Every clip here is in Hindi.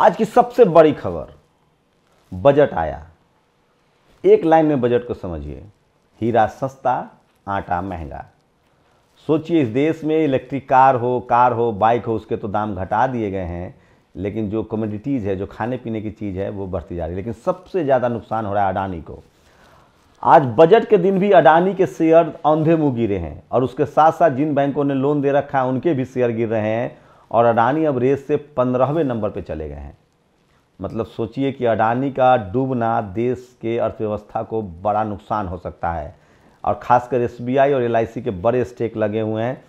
आज की सबसे बड़ी खबर बजट आया एक लाइन में बजट को समझिए हीरा सस्ता आटा महंगा सोचिए इस देश में इलेक्ट्रिक कार हो कार हो बाइक हो उसके तो दाम घटा दिए गए हैं लेकिन जो कमोडिटीज़ है जो खाने पीने की चीज़ है वो बढ़ती जा रही है लेकिन सबसे ज़्यादा नुकसान हो रहा है अडानी को आज बजट के दिन भी अडानी के शेयर औंधे मुँह गिरे हैं और उसके साथ साथ जिन बैंकों ने लोन दे रखा है उनके भी शेयर गिर रहे हैं और अडानी अब रेस से पंद्रहवें नंबर पर चले गए हैं मतलब सोचिए कि अडानी का डूबना देश के अर्थव्यवस्था को बड़ा नुकसान हो सकता है और ख़ासकर एस और एल के बड़े स्टेक लगे हुए हैं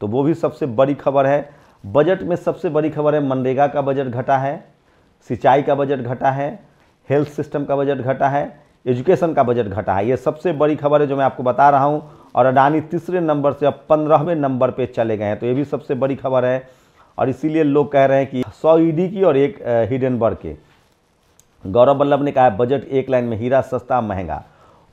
तो वो भी सबसे बड़ी खबर है बजट में सबसे बड़ी खबर है मनरेगा का बजट घटा है सिंचाई का बजट घटा है हेल्थ सिस्टम का बजट घटा है एजुकेशन का बजट घटा है ये सबसे बड़ी खबर है जो मैं आपको बता रहा हूँ और अडानी तीसरे नंबर से अब पंद्रहवें नंबर पर चले गए हैं तो ये भी सबसे बड़ी खबर है और इसीलिए लोग कह रहे हैं कि सौ ईडी की और एक हिडनबर्ग के गौरव बल्लभ ने कहा बजट एक लाइन में हीरा सस्ता महंगा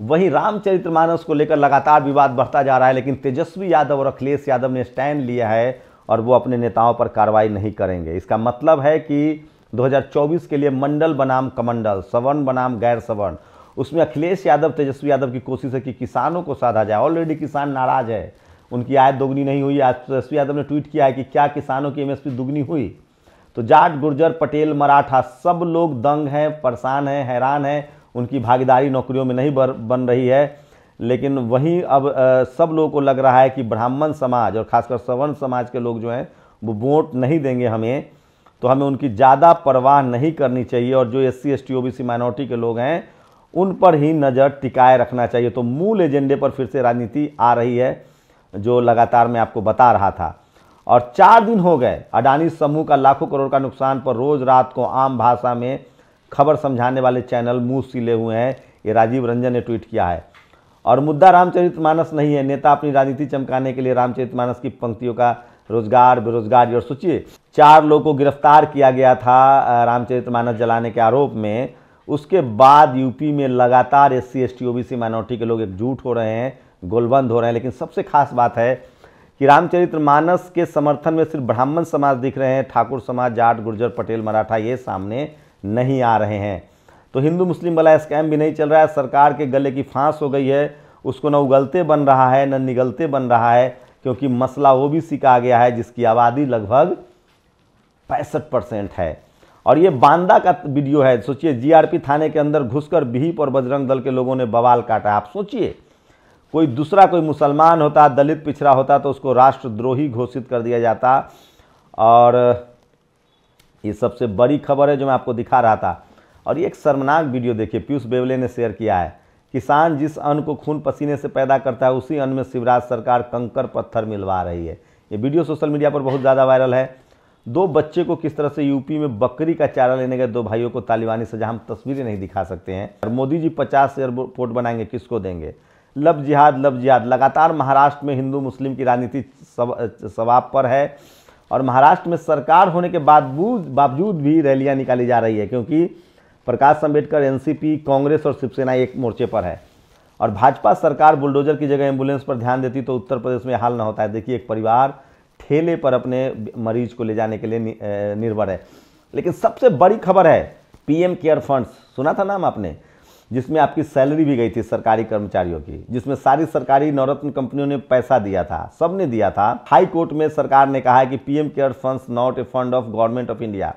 वहीं रामचरितमानस को लेकर लगातार विवाद बढ़ता जा रहा है लेकिन तेजस्वी यादव और अखिलेश यादव ने स्टैंड लिया है और वो अपने नेताओं पर कार्रवाई नहीं करेंगे इसका मतलब है कि 2024 के लिए मंडल बनाम कमंडल सवर्ण बनाम गैर सवर्ण उसमें अखिलेश यादव तेजस्वी यादव की कोशिश है कि किसानों को साधा जाए ऑलरेडी किसान नाराज है उनकी आय दोगुनी नहीं हुई आज तेजस्वी यादव ने ट्वीट किया है कि क्या किसानों की एमएसपी दुगनी हुई तो जाट गुर्जर पटेल मराठा सब लोग दंग हैं परेशान हैं हैरान हैं उनकी भागीदारी नौकरियों में नहीं बन रही है लेकिन वहीं अब आ, सब लोगों को लग रहा है कि ब्राह्मण समाज और खासकर सवर्ण समाज के लोग जो हैं वो वोट नहीं देंगे हमें तो हमें उनकी ज़्यादा परवाह नहीं करनी चाहिए और जो S C S T O B C minority के लोग हैं उन पर ही नज़र टिकाए रखना चाहिए तो मूल एजेंडे पर फिर से राजनीति आ रही है जो लगातार मैं आपको बता रहा था और चार दिन हो गए अडानी समूह का लाखों करोड़ का नुकसान पर रोज रात को आम भाषा में खबर समझाने वाले चैनल मुंह सिले हुए हैं ये राजीव रंजन ने ट्वीट किया है और मुद्दा रामचरित मानस नहीं है नेता अपनी राजनीति चमकाने के लिए रामचरित मानस की पंक्तियों का रोजगार बेरोजगार और सोचिए चार लोगों को गिरफ्तार किया गया था रामचरित मानस जलाने के आरोप में उसके बाद यूपी में लगातार S C S T OBC minority के लोग एकजुट हो रहे हैं गोलबंद हो रहे हैं लेकिन सबसे खास बात है कि रामचरित्र मानस के समर्थन में सिर्फ ब्राह्मण समाज दिख रहे हैं ठाकुर समाज जाट गुर्जर पटेल मराठा ये सामने नहीं आ रहे हैं तो हिंदू मुस्लिम वाला स्कैम भी नहीं चल रहा है सरकार के गले की फांस हो गई है उसको न उगलते बन रहा है न निगलते बन रहा है क्योंकि मसला वो भी सीखा गया है जिसकी आबादी लगभग पैंसठ परसेंट है और ये बांदा का वीडियो है सोचिए जीआरपी थाने के अंदर घुसकर भीप और बजरंग दल के लोगों ने बवाल काटा आप सोचिए कोई दूसरा कोई मुसलमान होता दलित पिछड़ा होता तो उसको राष्ट्रद्रोही घोषित कर दिया जाता और ये सबसे बड़ी खबर है जो मैं आपको दिखा रहा था और ये एक शर्मनाक वीडियो देखिए पीयूष बेवले ने शेयर किया है किसान जिस अन्न को खून पसीने से पैदा करता है उसी अन्न में शिवराज सरकार कंकर पत्थर मिलवा रही है ये वीडियो सोशल मीडिया पर बहुत ज़्यादा वायरल है दो बच्चे को किस तरह से यूपी में बकरी का चारा लेने गए दो भाइयों को तालिबानी सजा हम तस्वीरें नहीं दिखा सकते हैं और मोदी जी पचास एयरपोर्ट बनाएंगे किसको देंगे लब जिहाद लब जिहाद लगातार महाराष्ट्र में हिंदू मुस्लिम की राजनीति सवाब पर है और महाराष्ट्र में सरकार होने के बावजूद बावजूद भी रैलियां निकाली जा रही है क्योंकि प्रकाश अम्बेडकर एनसीपी कांग्रेस और शिवसेना एक मोर्चे पर है और भाजपा सरकार बुलडोजर की जगह एम्बुलेंस पर ध्यान देती तो उत्तर प्रदेश में हाल ना होता है देखिए एक परिवार ठेले पर अपने मरीज को ले जाने के लिए निर्भर है लेकिन सबसे बड़ी खबर है पीएम केयर फंड्स सुना था नाम आपने जिसमें आपकी सैलरी भी गई थी सरकारी कर्मचारियों की जिसमें सारी सरकारी नवरत्न कंपनियों ने पैसा दिया था सबने दिया था हाई कोर्ट में सरकार ने कहा है कि PM care fund not a fund of government of India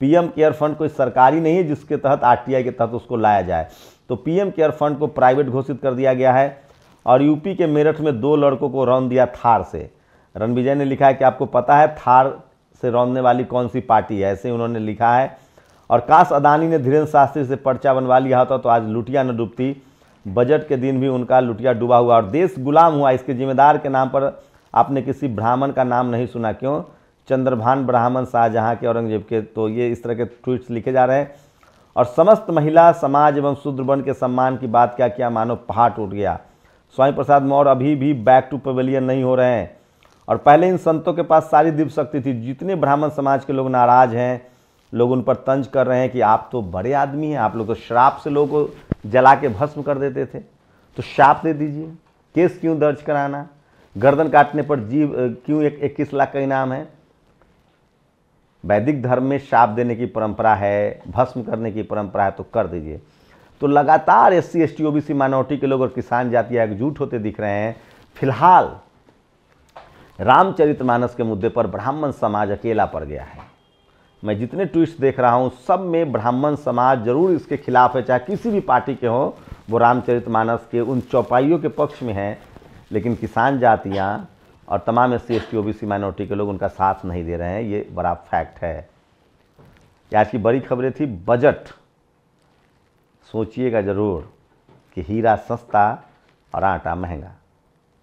PM care fund कोई सरकारी नहीं है जिसके तहत आरटीआई के तहत उसको लाया जाए तो पीएम केयर फंड को प्राइवेट घोषित कर दिया गया है और यूपी के मेरठ में दो लड़कों को रौन दिया थार से रणविजय ने लिखा है कि आपको पता है थार से रौनने वाली कौन सी पार्टी है ऐसे उन्होंने लिखा है और काश अदानी ने धीरेन्द्र शास्त्री से पर्चा बनवा लिया होता तो आज लुटिया न डूबती बजट के दिन भी उनका लुटिया डूबा हुआ और देश गुलाम हुआ इसके जिम्मेदार के नाम पर आपने किसी ब्राह्मण का नाम नहीं सुना क्यों चंद्रभान ब्राह्मण शाहजहाँ के औरंगजेब के तो ये इस तरह के ट्वीट्स लिखे जा रहे हैं और समस्त महिला समाज एवं शूद्र वर्ग के सम्मान की बात क्या किया मानो पहाड़ टूट गया स्वामी प्रसाद मौर्य अभी भी बैक टू पवेलियन नहीं हो रहे हैं और पहले इन संतों के पास सारी दिव्य शक्ति थी जितने ब्राह्मण समाज के लोग नाराज हैं लोग उन पर तंज कर रहे हैं कि आप तो बड़े आदमी हैं आप लोग तो शराब से लोगों को जला के भस्म कर देते थे तो श्राप दे दीजिए केस क्यों दर्ज कराना गर्दन काटने पर जीव क्यों एक इक्कीस लाख का इनाम है वैदिक धर्म में शाप देने की परंपरा है भस्म करने की परंपरा है तो कर दीजिए तो लगातार S C S T O B C minority के लोग और किसान जाति एकजुट होते दिख रहे हैं फिलहाल रामचरितमानस के मुद्दे पर ब्राह्मण समाज अकेला पड़ गया है मैं जितने ट्वीट्स देख रहा हूँ सब में ब्राह्मण समाज जरूर इसके खिलाफ है चाहे किसी भी पार्टी के हों वो रामचरित मानस के उन चौपाइयों के पक्ष में हैं लेकिन किसान जातियाँ और तमाम S C S T O B C minority के लोग उनका साथ नहीं दे रहे हैं ये बड़ा फैक्ट है आज की बड़ी खबरें थी बजट सोचिएगा ज़रूर कि हीरा सस्ता और आटा महंगा